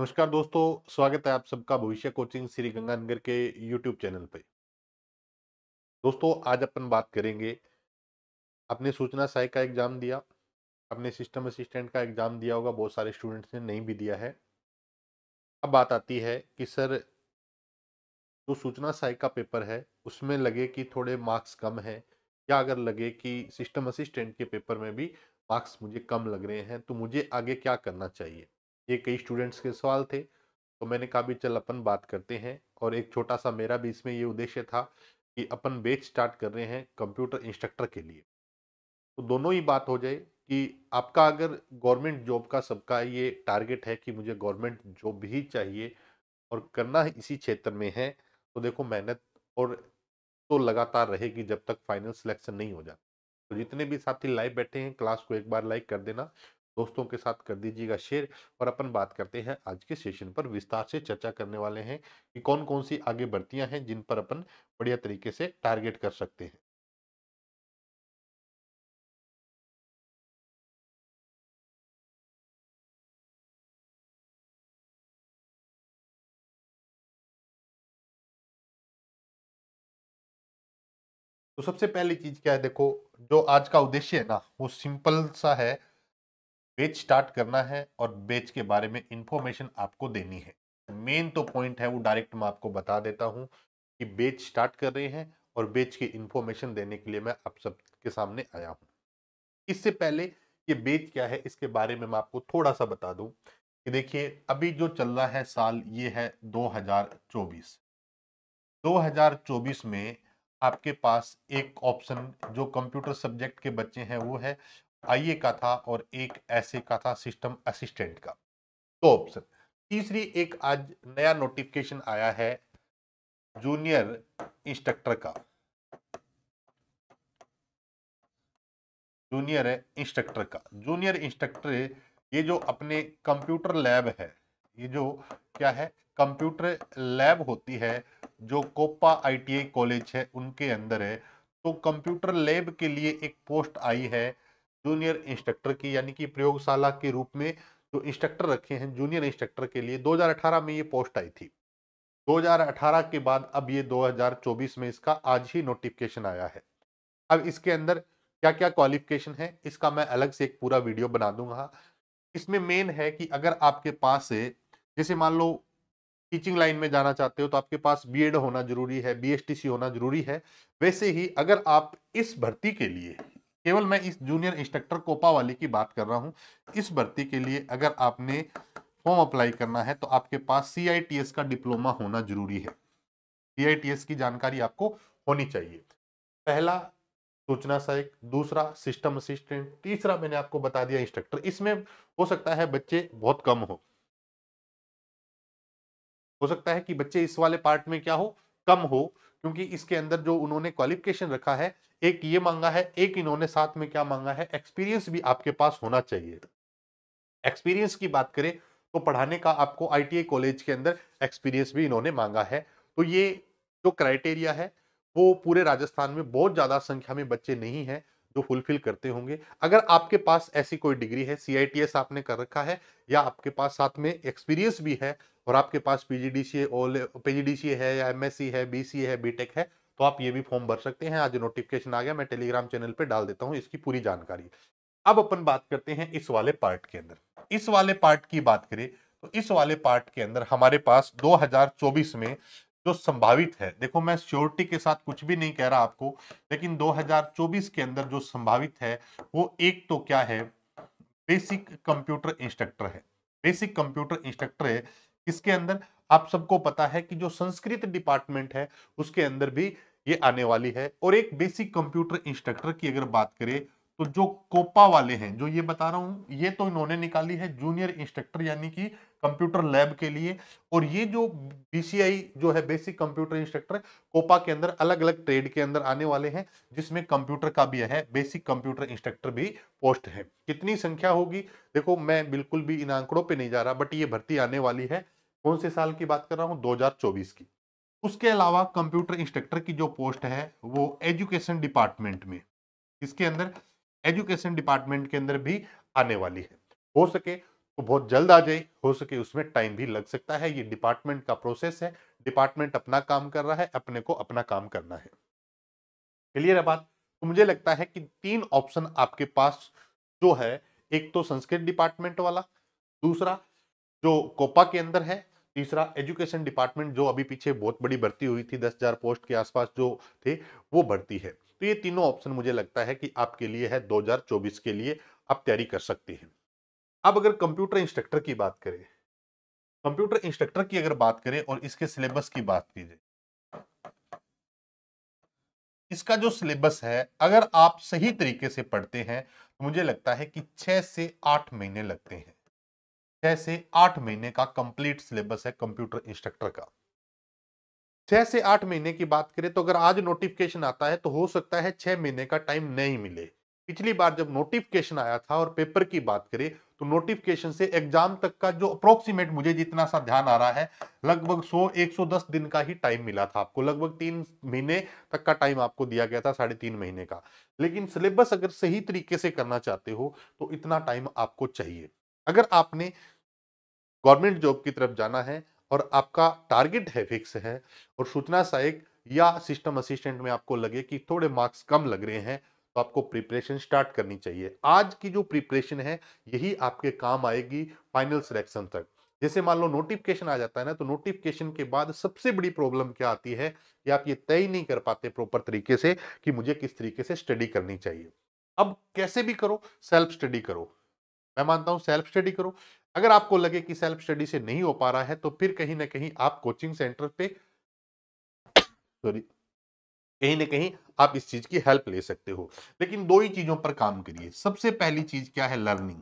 नमस्कार दोस्तों स्वागत है आप सबका भविष्य कोचिंग श्री गंगानगर के यूट्यूब चैनल पे दोस्तों आज अपन बात करेंगे आपने सूचना सहायक का एग्ज़ाम दिया अपने सिस्टम असिस्टेंट का एग्ज़ाम दिया होगा बहुत सारे स्टूडेंट्स ने नहीं भी दिया है अब बात आती है कि सर जो सूचना सहायक का पेपर है उसमें लगे कि थोड़े मार्क्स कम है या अगर लगे कि सिस्टम असिस्टेंट के पेपर में भी मार्क्स मुझे कम लग रहे हैं तो मुझे आगे क्या करना चाहिए ये कई स्टूडेंट्स के सवाल थे तो मैंने कहा भी चल अपन बात करते हैं और एक छोटा सा मेरा भी इसमें ये उद्देश्य था कि अपन बेच स्टार्ट कर रहे हैं कंप्यूटर इंस्ट्रक्टर के लिए तो दोनों ही बात हो जाए कि आपका अगर गवर्नमेंट जॉब का सबका ये टारगेट है कि मुझे गवर्नमेंट जॉब भी चाहिए और करना इसी क्षेत्र में है तो देखो मेहनत और तो लगातार रहेगी जब तक फाइनल सिलेक्शन नहीं हो जाता तो जितने भी साथी लाइव बैठे हैं क्लास को एक बार लाइक कर देना दोस्तों के साथ कर दीजिएगा शेयर और अपन बात करते हैं आज के सेशन पर विस्तार से चर्चा करने वाले हैं कि कौन कौन सी आगे बढ़तियां हैं जिन पर अपन बढ़िया तरीके से टारगेट कर सकते हैं तो सबसे पहली चीज क्या है देखो जो आज का उद्देश्य है ना वो सिंपल सा है बेच स्टार्ट करना है और बेच के बारे में इंफॉर्मेशन आपको देनी है मेन तो पॉइंट है वो डायरेक्ट मैं आपको बता देता हूँ कि बेच स्टार्ट कर रहे हैं और बेच की इंफॉर्मेशन देने के लिए मैं आप सबके सामने आया हूँ इससे पहले ये बेच क्या है इसके बारे में मैं आपको थोड़ा सा बता दूँ कि देखिए अभी जो चल रहा है साल ये है 2024 2024 में आपके पास एक ऑप्शन जो कंप्यूटर सब्जेक्ट के बच्चे हैं वो है आईए का था और एक ऐसे का था सिस्टम असिस्टेंट का दो तो ऑप्शन तीसरी एक आज नया नोटिफिकेशन आया है जूनियर इंस्ट्रक्टर का जूनियर इंस्ट्रक्टर का जूनियर इंस्ट्रक्टर ये जो अपने कंप्यूटर लैब है ये जो क्या है कंप्यूटर लैब होती है जो कोपा आईटीआई कॉलेज है उनके अंदर है तो कंप्यूटर लैब के लिए एक पोस्ट आई है जूनियर इंस्ट्रक्टर की यानी कि प्रयोगशाला के रूप में जो इंस्ट्रक्टर रखे हैं जूनियर इंस्ट्रक्टर के लिए 2018 में ये पोस्ट आई थी 2018 के बाद अब ये 2024 में इसका आज ही नोटिफिकेशन आया है अब इसके अंदर क्या क्या क्वालिफिकेशन है इसका मैं अलग से एक पूरा वीडियो बना दूंगा इसमें मेन है कि अगर आपके पास से जैसे मान लो टीचिंग लाइन में जाना चाहते हो तो आपके पास बीएड होना जरूरी है बीएसटीसी होना जरूरी है वैसे ही अगर आप इस भर्ती के लिए केवल मैं इस जूनियर इंस्ट्रक्टर कोपा वाले की बात कर रहा हूं इस भर्ती के लिए अगर आपने फॉर्म अप्लाई करना है तो आपके पास सी का डिप्लोमा होना जरूरी है सी की जानकारी आपको होनी चाहिए पहला सूचना सहायक दूसरा सिस्टम असिस्टेंट तीसरा मैंने आपको बता दिया इंस्ट्रक्टर इसमें हो सकता है बच्चे बहुत कम हो हो सकता है कि बच्चे इस वाले पार्ट में क्या हो कम हो क्योंकि इसके अंदर जो उन्होंने क्वालिफिकेशन रखा है एक ये मांगा है एक इन्होंने साथ में क्या मांगा है एक्सपीरियंस भी आपके पास होना चाहिए एक्सपीरियंस की बात करें तो पढ़ाने का आपको आईटीआई कॉलेज के अंदर एक्सपीरियंस भी इन्होंने मांगा है तो ये जो क्राइटेरिया है वो पूरे राजस्थान में बहुत ज़्यादा संख्या में बच्चे नहीं है जो फुलफिल करते होंगे अगर आपके पास ऐसी कोई डिग्री है सी आपने कर रखा है या आपके पास साथ में एक्सपीरियंस भी है और आपके पास पीजीडीसीए पीजीडीसीए है या एम है बी है बीटेक है तो आप ये भी फॉर्म भर सकते हैं आज नोटिफिकेशन आ गया मैं टेलीग्राम चैनल पे डाल देता हूँ इसकी पूरी जानकारी अब अपन बात करते हैं इस वाले पार्ट के अंदर इस वाले पार्ट की बात करें तो इस वाले पार्ट के अंदर हमारे पास 2024 में जो संभावित है देखो मैं श्योरिटी के साथ कुछ भी नहीं कह रहा आपको लेकिन 2024 के अंदर जो संभावित है वो एक तो क्या है बेसिक कंप्यूटर इंस्ट्रक्टर है बेसिक कंप्यूटर इंस्ट्रक्टर है इसके अंदर आप सबको पता है कि जो संस्कृत डिपार्टमेंट है उसके अंदर भी ये आने वाली है और एक बेसिक कंप्यूटर इंस्ट्रक्टर की अगर बात करें तो जो कोपा वाले हैं जो ये बता रहा हूं ये तो इन्होंने निकाली है जूनियर इंस्ट्रक्टर यानी कि कंप्यूटर लैब के लिए और ये जो बीसीआई जो है बेसिक कंप्यूटर इंस्ट्रक्टर कोपा के अंदर अलग अलग ट्रेड के अंदर आने वाले हैं जिसमें कंप्यूटर का भी है बेसिक कंप्यूटर इंस्ट्रक्टर भी पोस्ट है कितनी संख्या होगी देखो मैं बिल्कुल भी इन आंकड़ों पर नहीं जा रहा बट ये भर्ती आने वाली है कौन से साल की बात कर रहा हूँ दो की उसके अलावा कंप्यूटर इंस्ट्रक्टर की जो पोस्ट है वो एजुकेशन डिपार्टमेंट में इसके अंदर एजुकेशन डिपार्टमेंट के अंदर भी आने वाली है हो सके तो बहुत जल्द आ जाए हो सके उसमें टाइम भी लग सकता है ये डिपार्टमेंट का प्रोसेस है डिपार्टमेंट अपना काम कर रहा है अपने को अपना काम करना है क्लियर है बात तो मुझे लगता है कि तीन ऑप्शन आपके पास जो है एक तो संस्कृत डिपार्टमेंट वाला दूसरा जो कोपा के अंदर है तीसरा एजुकेशन डिपार्टमेंट जो अभी पीछे बहुत बड़ी भर्ती हुई थी दस हजार पोस्ट के आसपास जो थे वो भर्ती है तो ये तीनों ऑप्शन मुझे लगता है कि आपके लिए है 2024 के लिए आप तैयारी कर सकते हैं अब अगर कंप्यूटर इंस्ट्रक्टर की बात करें कंप्यूटर इंस्ट्रक्टर की अगर बात करें और इसके सिलेबस की बात कीजिए इसका जो सिलेबस है अगर आप सही तरीके से पढ़ते हैं तो मुझे लगता है कि छह से आठ महीने लगते हैं छह से आठ महीने का कंप्लीट सिलेबस है कंप्यूटर इंस्ट्रक्टर का छह से आठ महीने की बात करें तो अगर आज नोटिफिकेशन आता है तो हो सकता है छह महीने का टाइम नहीं मिले पिछली बार जब नोटिफिकेशन आया था और पेपर की बात करें तो नोटिफिकेशन से एग्जाम तक का जो अप्रोक्सीमेट मुझे जितना सा ध्यान आ रहा है लगभग 100 110 दिन का ही टाइम मिला था आपको लगभग तीन महीने तक का टाइम आपको दिया गया था साढ़े तीन महीने का लेकिन सिलेबस अगर सही तरीके से करना चाहते हो तो इतना टाइम आपको चाहिए अगर आपने गवर्नमेंट जॉब की तरफ जाना है और आपका टारगेट है फिक्स है और सूचना सहायक या सिस्टम असिस्टेंट में आपको लगे कि थोड़े मार्क्स कम लग रहे हैं तो आपको प्रिपरेशन स्टार्ट करनी चाहिए आज की जो प्रिपरेशन है यही आपके काम आएगी फाइनल सिलेक्शन तक जैसे मान लो नोटिफिकेशन आ जाता है ना तो नोटिफिकेशन के बाद सबसे बड़ी प्रॉब्लम क्या आती है कि आप ये तय नहीं कर पाते प्रॉपर तरीके से कि मुझे किस तरीके से स्टडी करनी चाहिए अब कैसे भी करो सेल्फ स्टडी करो मैं मानता हूँ सेल्फ स्टडी करो अगर आपको लगे कि सेल्फ स्टडी से नहीं हो पा रहा है तो फिर कहीं ना कहीं आप कोचिंग सेंटर पे सॉरी कहीं ना कहीं आप इस चीज की हेल्प ले सकते हो लेकिन दो ही चीजों पर काम करिए सबसे पहली चीज क्या है लर्निंग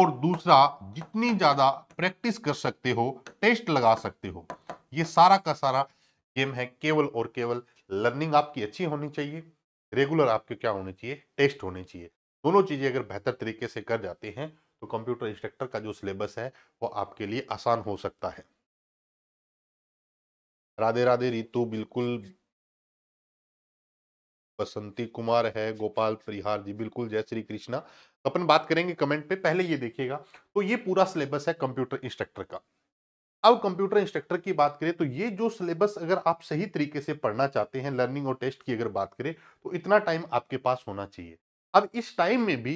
और दूसरा जितनी ज्यादा प्रैक्टिस कर सकते हो टेस्ट लगा सकते हो ये सारा का सारा गेम है केवल और केवल लर्निंग आपकी अच्छी होनी चाहिए रेगुलर आपके क्या होने चाहिए टेस्ट होने चाहिए दोनों चीज़ें अगर बेहतर तरीके से कर जाते हैं तो कंप्यूटर इंस्ट्रक्टर का जो सिलेबस है वो आपके लिए आसान हो सकता है राधे राधे रितु बिल्कुल बसंती कुमार है गोपाल परिहार जी बिल्कुल जय श्री कृष्णा अपन बात करेंगे कमेंट पे पहले ये देखिएगा तो ये पूरा सिलेबस है कंप्यूटर इंस्ट्रक्टर का अब कंप्यूटर इंस्ट्रक्टर की बात करें तो ये जो सिलेबस अगर आप सही तरीके से पढ़ना चाहते हैं लर्निंग और टेस्ट की अगर बात करें तो इतना टाइम आपके पास होना चाहिए अब इस टाइम में भी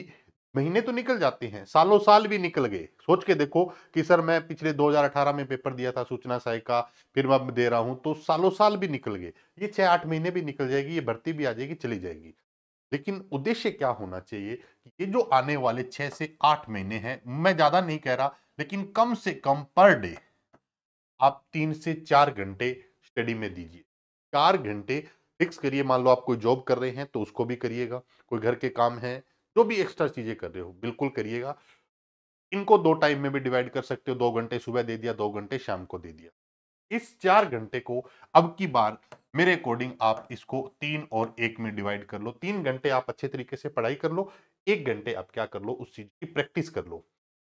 महीने तो निकल जाते हैं सालों साल भी निकल गए सोच के देखो कि सर मैं पिछले 2018 में पेपर दिया था सूचना सहायक का फिर मैं दे रहा हूं तो सालों साल भी निकल गए ये छह आठ महीने भी निकल जाएगी ये भर्ती भी आ जाएगी चली जाएगी लेकिन उद्देश्य क्या होना चाहिए कि ये जो आने वाले छह से आठ महीने हैं मैं ज़्यादा नहीं कह रहा लेकिन कम से कम पर डे आप तीन से चार घंटे स्टडी में दीजिए चार घंटे फिक्स करिए मान लो आप कोई जॉब कर रहे हैं तो उसको भी करिएगा कोई घर के काम है जो भी एक्स्ट्रा चीज़ें कर रहे हो बिल्कुल करिएगा इनको दो टाइम में भी डिवाइड कर सकते हो दो घंटे सुबह दे दिया दो घंटे शाम को दे दिया इस चार घंटे को अब की बार मेरे अकॉर्डिंग आप इसको तीन और एक में डिवाइड कर लो तीन घंटे आप अच्छे तरीके से पढ़ाई कर लो एक घंटे आप क्या कर लो उस चीज की प्रैक्टिस कर लो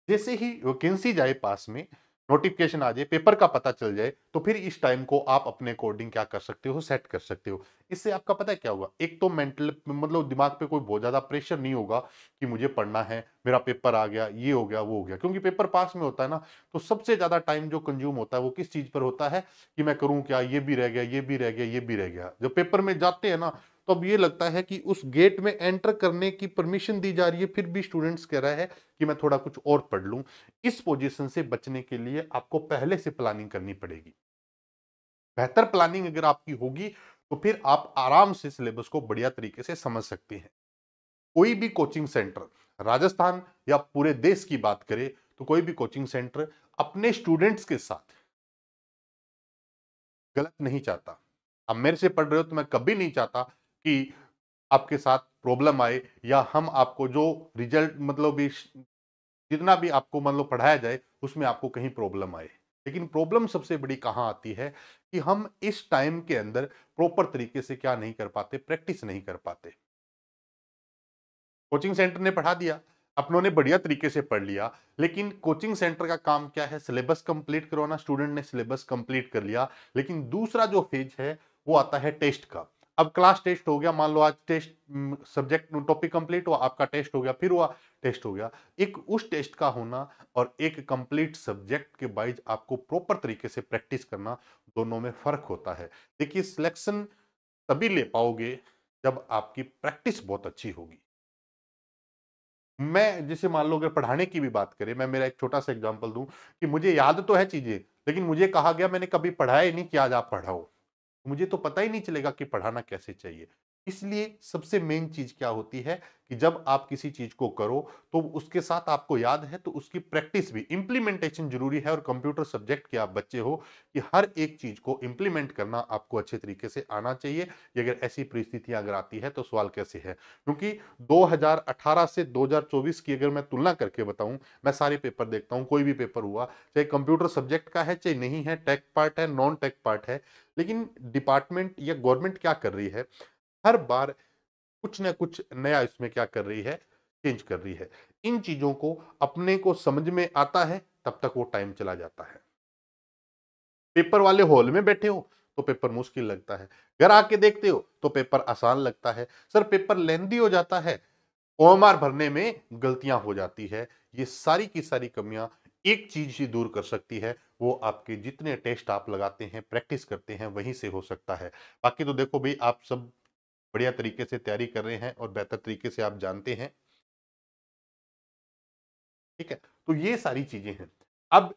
जैसे ही वैकेंसी जाए पास में नोटिफिकेशन आ जाए पेपर का पता चल जाए तो फिर इस टाइम को आप अपने अकॉर्डिंग क्या कर सकते हो सेट कर सकते हो इससे आपका पता है क्या होगा एक तो मेंटल मतलब दिमाग पे कोई बहुत ज़्यादा प्रेशर नहीं होगा कि मुझे पढ़ना है मेरा पेपर आ गया ये हो गया वो हो गया क्योंकि पेपर पास में होता है ना तो सबसे ज़्यादा टाइम जो कंज्यूम होता है वो किस चीज़ पर होता है कि मैं करूँ क्या ये भी रह गया ये भी रह गया ये भी रह गया जब पेपर में जाते हैं ना तो अब ये लगता है कि उस गेट में एंटर करने की परमिशन दी जा रही है फिर भी स्टूडेंट्स कह रहा है कि मैं थोड़ा कुछ और पढ़ लूं इस पोजिशन से बचने के लिए आपको पहले से प्लानिंग करनी पड़ेगी बेहतर प्लानिंग अगर आपकी होगी तो फिर आप आराम से सिलेबस को बढ़िया तरीके से समझ सकते हैं कोई भी कोचिंग सेंटर राजस्थान या पूरे देश की बात करें तो कोई भी कोचिंग सेंटर अपने स्टूडेंट्स के साथ गलत नहीं चाहता आप मेरे से पढ़ रहे हो तो मैं कभी नहीं चाहता कि आपके साथ प्रॉब्लम आए या हम आपको जो रिजल्ट मतलब जितना भी आपको मतलब पढ़ाया जाए उसमें आपको कहीं प्रॉब्लम आए लेकिन प्रॉब्लम सबसे बड़ी कहाँ आती है कि हम इस टाइम के अंदर प्रॉपर तरीके से क्या नहीं कर पाते प्रैक्टिस नहीं कर पाते कोचिंग सेंटर ने पढ़ा दिया अपनों ने बढ़िया तरीके से पढ़ लिया लेकिन कोचिंग सेंटर का काम क्या है सिलेबस कंप्लीट करवाना स्टूडेंट ने सिलेबस कंप्लीट कर लिया लेकिन दूसरा जो फेज है वो आता है टेस्ट का अब क्लास टेस्ट हो गया मान लो आज टेस्ट सब्जेक्ट टॉपिक कंप्लीट हुआ आपका टेस्ट हो गया फिर हुआ टेस्ट हो गया एक उस टेस्ट का होना और एक कंप्लीट सब्जेक्ट के वाइज आपको प्रॉपर तरीके से प्रैक्टिस करना दोनों में फर्क होता है देखिए सिलेक्शन तभी ले पाओगे जब आपकी प्रैक्टिस बहुत अच्छी होगी मैं जिसे मान लो अगर पढ़ाने की भी बात करें मैं मेरा एक छोटा सा एग्जाम्पल दूं कि मुझे याद तो है चीजें लेकिन मुझे कहा गया मैंने कभी पढ़ाया ही नहीं कि आज आप पढ़ाओ मुझे तो पता ही नहीं चलेगा कि पढ़ाना कैसे चाहिए इसलिए सबसे मेन चीज क्या होती है कि जब आप किसी चीज को करो तो उसके साथ आपको याद है तो उसकी प्रैक्टिस भी इम्प्लीमेंटेशन जरूरी है और कंप्यूटर सब्जेक्ट के आप बच्चे हो कि हर एक चीज को इम्प्लीमेंट करना आपको अच्छे तरीके से आना चाहिए अगर ऐसी परिस्थितियां अगर आती है तो सवाल कैसे है क्योंकि 2018 से 2024 की अगर मैं तुलना करके बताऊं मैं सारे पेपर देखता हूँ कोई भी पेपर हुआ चाहे कंप्यूटर सब्जेक्ट का है चाहे नहीं है टेक पार्ट है नॉन टेक पार्ट है लेकिन डिपार्टमेंट या गवर्नमेंट क्या कर रही है हर बार कुछ ना कुछ नया इसमें क्या कर रही है चेंज कर रही है इन चीजों को अपने को समझ में आता है तब तक वो टाइम चला जाता है पेपर वाले हॉल में बैठे हो तो पेपर मुश्किल लगता है घर आके देखते हो तो पेपर आसान लगता है सर पेपर लेंदी हो जाता है ओमआर भरने में गलतियां हो जाती है ये सारी की सारी कमियां एक चीज ही दूर कर सकती है वो आपके जितने टेस्ट आप लगाते हैं प्रैक्टिस करते हैं वहीं से हो सकता है बाकी तो देखो भाई आप सब बढ़िया तरीके से तैयारी कर रहे हैं और बेहतर तरीके से आप जानते हैं ठीक है तो ये सारी चीजें हैं अब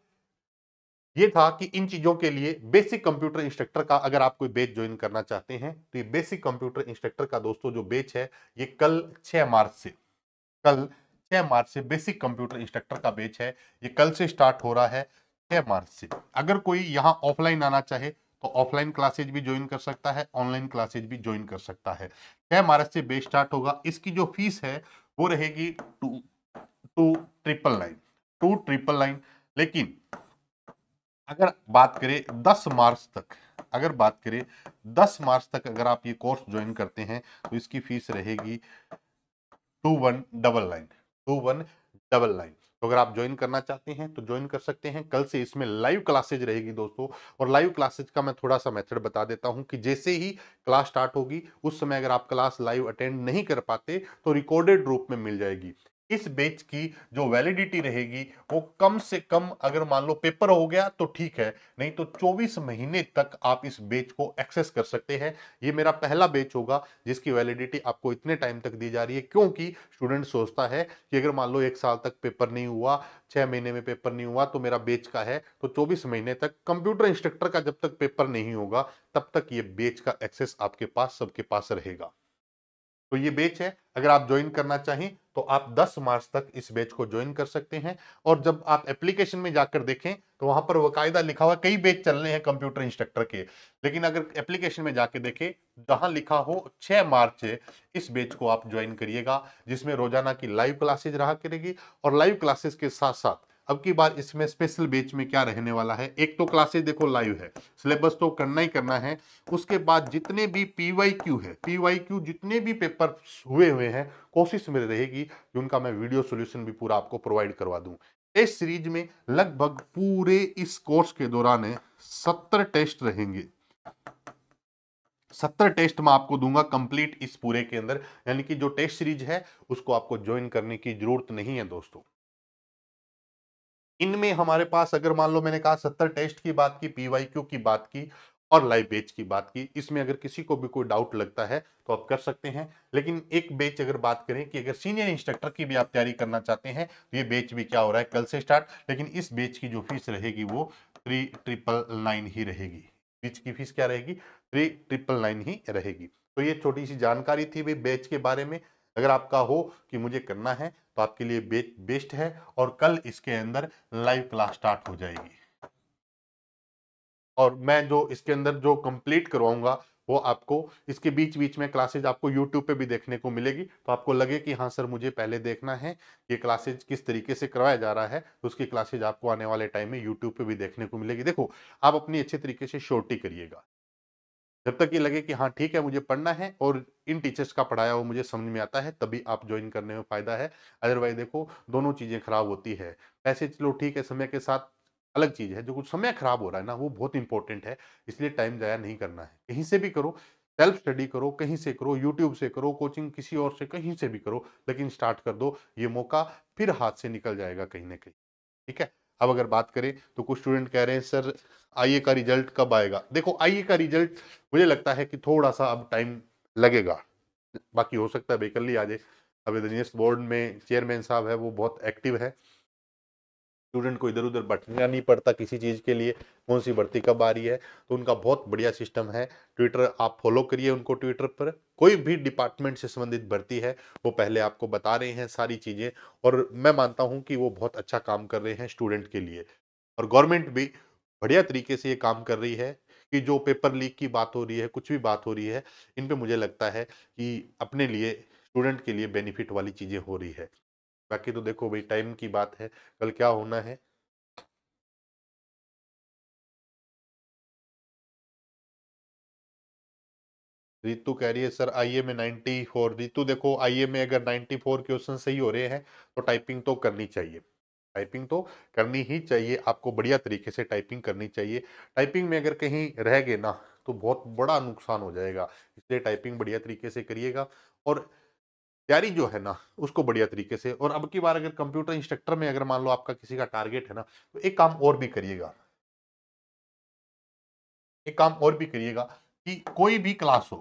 ये था कि इन चीजों के लिए बेसिक कंप्यूटर इंस्ट्रक्टर का अगर आप कोई बेच ज्वाइन करना चाहते हैं तो ये बेसिक कंप्यूटर इंस्ट्रक्टर का दोस्तों जो बेच है ये कल 6 मार्च से कल 6 मार्च से बेसिक कंप्यूटर इंस्ट्रक्टर का बेच है ये कल से स्टार्ट हो रहा है छह मार्च से अगर कोई यहाँ ऑफलाइन आना चाहे तो ऑफलाइन क्लासेज भी ज्वाइन कर सकता है ऑनलाइन क्लासेज भी ज्वाइन कर सकता है छह मार्च से बेस स्टार्ट होगा इसकी जो फीस है वो रहेगी two two triple nine two triple nine लेकिन अगर बात करें दस मार्च तक अगर बात करें दस मार्च तक अगर आप ये कोर्स ज्वाइन करते हैं तो इसकी फीस रहेगी two one double nine two one double nine तो अगर आप ज्वाइन करना चाहते हैं तो ज्वाइन कर सकते हैं कल से इसमें लाइव क्लासेज रहेगी दोस्तों और लाइव क्लासेज का मैं थोड़ा सा मेथड बता देता हूं कि जैसे ही क्लास स्टार्ट होगी उस समय अगर आप क्लास लाइव अटेंड नहीं कर पाते तो रिकॉर्डेड रूप में मिल जाएगी इस बेच की जो वैलिडिटी रहेगी वो कम से कम अगर मान लो पेपर हो गया तो ठीक है नहीं तो 24 महीने तक आप इस बेच को एक्सेस कर सकते हैं ये मेरा पहला बेच होगा जिसकी वैलिडिटी आपको इतने टाइम तक दी जा रही है क्योंकि स्टूडेंट सोचता है कि अगर मान लो एक साल तक पेपर नहीं हुआ छह महीने में पेपर नहीं हुआ तो मेरा बेच का है तो चौबीस महीने तक कंप्यूटर इंस्ट्रक्टर का जब तक पेपर नहीं होगा तब तक ये बेच का एक्सेस आपके पास सबके पास रहेगा तो ये बेच है अगर आप ज्वाइन करना चाहें तो आप 10 मार्च तक इस बेच को ज्वाइन कर सकते हैं और जब आप एप्लीकेशन में जाकर देखें तो वहां पर वकायदा लिखा हुआ कई बेच चलने हैं कंप्यूटर इंस्ट्रक्टर के लेकिन अगर एप्लीकेशन में जाके देखें जहां लिखा हो 6 मार्च है इस बेच को आप ज्वाइन करिएगा जिसमें रोजाना की लाइव क्लासेज रहा करेगी और लाइव क्लासेज के साथ साथ अब की बार इसमें स्पेशल बेच में क्या रहने वाला है एक तो क्लासेस देखो लाइव है सिलेबस तो करना ही करना है उसके बाद जितने भी पीवाई क्यू है पीवाई क्यू जितने भी पेपर हुए हुए हैं कोशिश मेरी रहेगी कि उनका मैं वीडियो सोल्यूशन भी पूरा आपको प्रोवाइड करवा दूँ इस सीरीज में लगभग पूरे इस कोर्स के दौरान सत्तर टेस्ट रहेंगे सत्तर टेस्ट मैं आपको दूंगा कंप्लीट इस पूरे के अंदर यानी कि जो टेस्ट सीरीज है उसको आपको ज्वाइन करने की जरूरत नहीं है दोस्तों इनमें हमारे पास अगर मान लो मैंने कहा सत्तर टेस्ट की बात की पीवाईक्यू की बात की और लाइव बेच की बात की इसमें अगर किसी को भी कोई डाउट लगता है तो आप कर सकते हैं लेकिन एक बेच अगर बात करें कि अगर सीनियर इंस्ट्रक्टर की भी आप तैयारी करना चाहते हैं तो ये बेच भी क्या हो रहा है कल से स्टार्ट लेकिन इस बेच की जो फीस रहेगी वो थ्री ट्रिपल नाइन ही रहेगी बीच की फीस क्या रहेगी थ्री ट्रिपल नाइन ही रहेगी तो ये छोटी सी जानकारी थी भाई बेच के बारे में अगर आपका हो कि मुझे करना है तो आपके लिए बे, बेस्ट है और कल इसके अंदर लाइव क्लास स्टार्ट हो जाएगी और मैं जो इसके अंदर जो कंप्लीट करवाऊंगा वो आपको इसके बीच बीच में क्लासेज आपको यूट्यूब पे भी देखने को मिलेगी तो आपको लगे कि हाँ सर मुझे पहले देखना है ये क्लासेज किस तरीके से करवाया जा रहा है तो उसकी क्लासेज आपको आने वाले टाइम में यूट्यूब पे भी देखने को मिलेगी देखो आप अपनी अच्छे तरीके से शोर्टी करिएगा जब तक ये लगे कि हाँ ठीक है मुझे पढ़ना है और इन टीचर्स का पढ़ाया वो मुझे समझ में आता है तभी आप ज्वाइन करने में फ़ायदा है अदरवाइज देखो दोनों चीज़ें खराब होती है पैसे चलो ठीक है समय के साथ अलग चीज़ है जो कुछ समय खराब हो रहा है ना वो बहुत इंपॉर्टेंट है इसलिए टाइम ज़ाया नहीं करना है कहीं से भी करो सेल्फ स्टडी करो कहीं से करो यूट्यूब से करो कोचिंग किसी और से कहीं से भी करो लेकिन स्टार्ट कर दो ये मौका फिर हाथ से निकल जाएगा कहीं ना कहीं ठीक है अब अगर बात करें तो कुछ स्टूडेंट कह रहे हैं सर आईए का रिजल्ट कब आएगा देखो आईए का रिजल्ट मुझे लगता है कि थोड़ा सा अब टाइम लगेगा बाकी हो सकता है बेकली आ जाए अभी दिनेश बोर्ड में चेयरमैन साहब है वो बहुत एक्टिव है स्टूडेंट को इधर उधर बैठना नहीं पड़ता किसी चीज़ के लिए कौन सी भर्ती कब आ रही है तो उनका बहुत बढ़िया सिस्टम है ट्विटर आप फॉलो करिए उनको ट्विटर पर कोई भी डिपार्टमेंट से संबंधित भर्ती है वो पहले आपको बता रहे हैं सारी चीज़ें और मैं मानता हूँ कि वो बहुत अच्छा काम कर रहे हैं स्टूडेंट के लिए और गवर्नमेंट भी बढ़िया तरीके से ये काम कर रही है कि जो पेपर लीक की बात हो रही है कुछ भी बात हो रही है इन पर मुझे लगता है कि अपने लिए स्टूडेंट के लिए बेनिफिट वाली चीज़ें हो रही है बाकी तो देखो भाई टाइम की बात है कल क्या होना है रितु कह रही है सर आईए में 94 रितु देखो आईए में अगर 94 क्वेश्चन सही हो रहे हैं तो टाइपिंग तो करनी चाहिए टाइपिंग तो करनी ही चाहिए आपको बढ़िया तरीके से टाइपिंग करनी चाहिए टाइपिंग में अगर कहीं रह गए ना तो बहुत बड़ा नुकसान हो जाएगा इसलिए टाइपिंग बढ़िया तरीके से करिएगा और तैयारी जो है ना उसको बढ़िया तरीके से और अब की बार अगर कंप्यूटर इंस्ट्रक्टर में अगर मान लो आपका किसी का टारगेट है ना तो एक काम और भी करिएगा एक काम और भी करिएगा कि कोई भी क्लास हो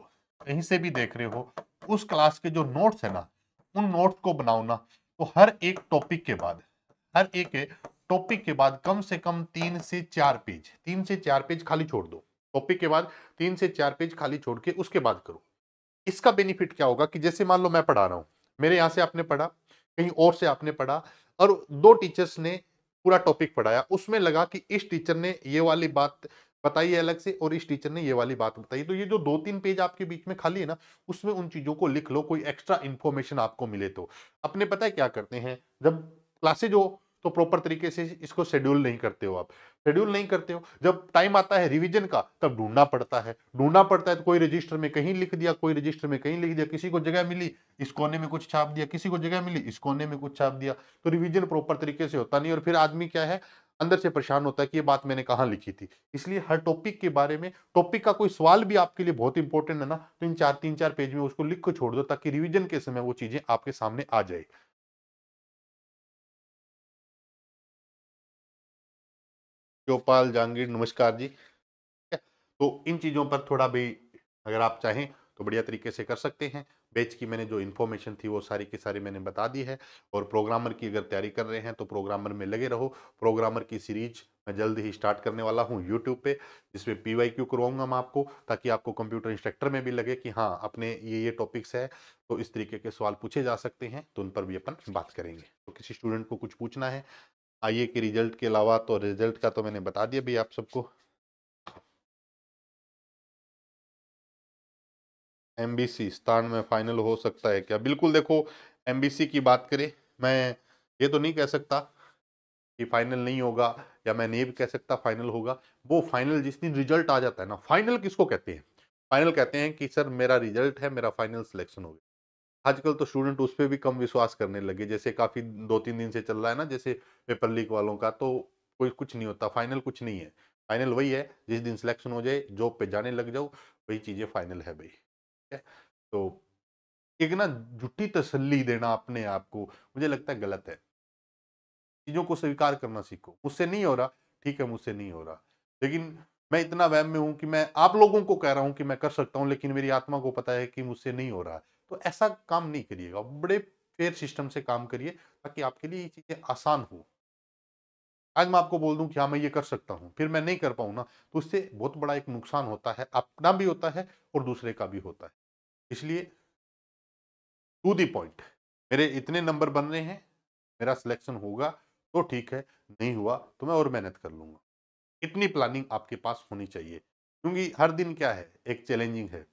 कहीं से भी देख रहे हो उस क्लास के जो नोट्स है ना उन नोट्स को बनाओ ना तो हर एक टॉपिक के बाद हर एक टॉपिक के बाद कम से कम तीन से चार पेज तीन से चार पेज खाली छोड़ दो टॉपिक के बाद तीन से चार पेज खाली छोड़ के उसके बाद करो इसका बेनिफिट क्या होगा कि जैसे मान लो मैं पढ़ा रहा हूं मेरे यहां से आपने पढ़ा कहीं और से आपने पढ़ा और दो टीचर्स ने पूरा टॉपिक पढ़ाया उसमें लगा कि इस टीचर ने ये वाली बात बताई है अलग से और इस टीचर ने ये वाली बात बताई तो ये जो दो तीन पेज आपके बीच में खाली है ना उसमें उन चीज़ों को लिख लो कोई एक्स्ट्रा इन्फॉर्मेशन आपको मिले तो अपने पता है क्या करते हैं जब क्लासेज हो तो प्रॉपर तरीके से इसको शेड्यूल नहीं करते हो आप शेड्यूल नहीं करते हो जब टाइम आता है रिवीजन का तब ढूंढना पड़ता है ढूंढना पड़ता है तो कोई रजिस्टर में कहीं लिख दिया कोई रजिस्टर में कहीं लिख दिया किसी को जगह मिली इस कोने में कुछ छाप दिया किसी को जगह मिली इस कोने में कुछ छाप दिया तो रिविजन प्रॉपर तरीके से होता नहीं और फिर आदमी क्या है अंदर से परेशान होता है कि ये बात मैंने कहाँ लिखी थी इसलिए हर टॉपिक के बारे में टॉपिक का कोई सवाल भी आपके लिए बहुत इंपॉर्टेंट है ना तो इन चार तीन चार पेज में उसको लिख कर छोड़ दो ताकि रिविजन के समय वो चीजें आपके सामने आ जाए गोपाल जहांगीर नमस्कार जी तो इन चीज़ों पर थोड़ा भी अगर आप चाहें तो बढ़िया तरीके से कर सकते हैं बेच की मैंने जो इन्फॉर्मेशन थी वो सारी की सारी मैंने बता दी है और प्रोग्रामर की अगर तैयारी कर रहे हैं तो प्रोग्रामर में लगे रहो प्रोग्रामर की सीरीज मैं जल्द ही स्टार्ट करने वाला हूँ यूट्यूब पे जिसमें पी वाई क्यू करवाऊंगा मैं आपको ताकि आपको कंप्यूटर इंस्ट्रक्टर में भी लगे कि हाँ अपने ये ये टॉपिक्स है तो इस तरीके के सवाल पूछे जा सकते हैं तो उन पर भी अपन बात करेंगे तो किसी स्टूडेंट को कुछ पूछना है आई के रिजल्ट के अलावा तो रिजल्ट का तो मैंने बता दिया भाई आप सबको एमबीसी स्थान में फाइनल हो सकता है क्या बिल्कुल देखो एमबीसी की बात करें मैं ये तो नहीं कह सकता कि फाइनल नहीं होगा या मैं नहीं भी कह सकता फाइनल होगा वो फाइनल जिस दिन रिजल्ट आ जाता है ना फाइनल किसको कहते हैं फाइनल कहते हैं कि सर मेरा रिजल्ट है मेरा फाइनल सिलेक्शन हो गया आजकल तो स्टूडेंट उस पर भी कम विश्वास करने लगे जैसे काफ़ी दो तीन दिन से चल रहा है ना जैसे पेपर लीक वालों का तो कोई कुछ नहीं होता फाइनल कुछ नहीं है फाइनल वही है जिस दिन सिलेक्शन हो जाए जॉब पे जाने लग जाओ वही चीज़ें फाइनल है भाई ठीक है तो एक ना जुटी तसल्ली देना अपने आप को मुझे लगता है गलत है चीज़ों को स्वीकार करना सीखो मुझसे नहीं हो रहा ठीक है मुझसे नहीं हो रहा लेकिन मैं इतना वह में हूँ कि मैं आप लोगों को कह रहा हूँ कि मैं कर सकता हूँ लेकिन मेरी आत्मा को पता है कि मुझसे नहीं हो रहा तो ऐसा काम नहीं करिएगा बड़े फेयर सिस्टम से काम करिए ताकि आपके लिए ये चीज़ें आसान हो आज मैं आपको बोल दूं कि हाँ मैं ये कर सकता हूँ फिर मैं नहीं कर पाऊँ ना तो उससे बहुत बड़ा एक नुकसान होता है अपना भी होता है और दूसरे का भी होता है इसलिए टू दी पॉइंट मेरे इतने नंबर बन रहे हैं मेरा सिलेक्शन होगा तो ठीक है नहीं हुआ तो मैं और मेहनत कर लूँगा इतनी प्लानिंग आपके पास होनी चाहिए क्योंकि हर दिन क्या है एक चैलेंजिंग है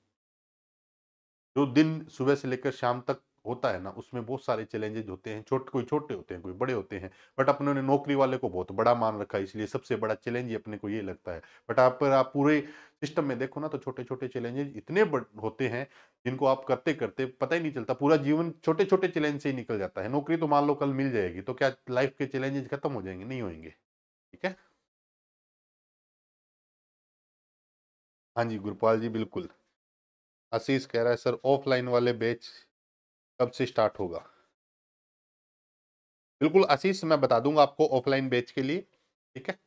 जो दिन सुबह से लेकर शाम तक होता है ना उसमें बहुत सारे चैलेंजेज होते हैं छोटे कोई छोटे होते हैं कोई बड़े होते हैं बट अपने ने नौकरी वाले को बहुत बड़ा मान रखा है इसलिए सबसे बड़ा चैलेंज ही अपने को ये लगता है बट आप आप पूरे सिस्टम में देखो ना तो छोटे छोटे चैलेंजेज इतने होते हैं जिनको आप करते करते पता ही नहीं चलता पूरा जीवन छोटे छोटे चैलेंज से ही निकल जाता है नौकरी तो मान लो कल मिल जाएगी तो क्या लाइफ के चैलेंजेज खत्म हो जाएंगे नहीं होंगे ठीक है हाँ जी गुरुपाल जी बिल्कुल आशीष कह रहा है सर ऑफलाइन वाले बैच कब से स्टार्ट होगा बिल्कुल आशीष मैं बता दूंगा आपको ऑफलाइन बैच के लिए ठीक है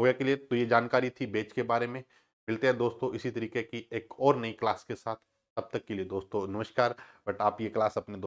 हो गया के लिए तो ये जानकारी थी बैच के बारे में मिलते हैं दोस्तों इसी तरीके की एक और नई क्लास के साथ तब तक के लिए दोस्तों नमस्कार बट आप ये क्लास अपने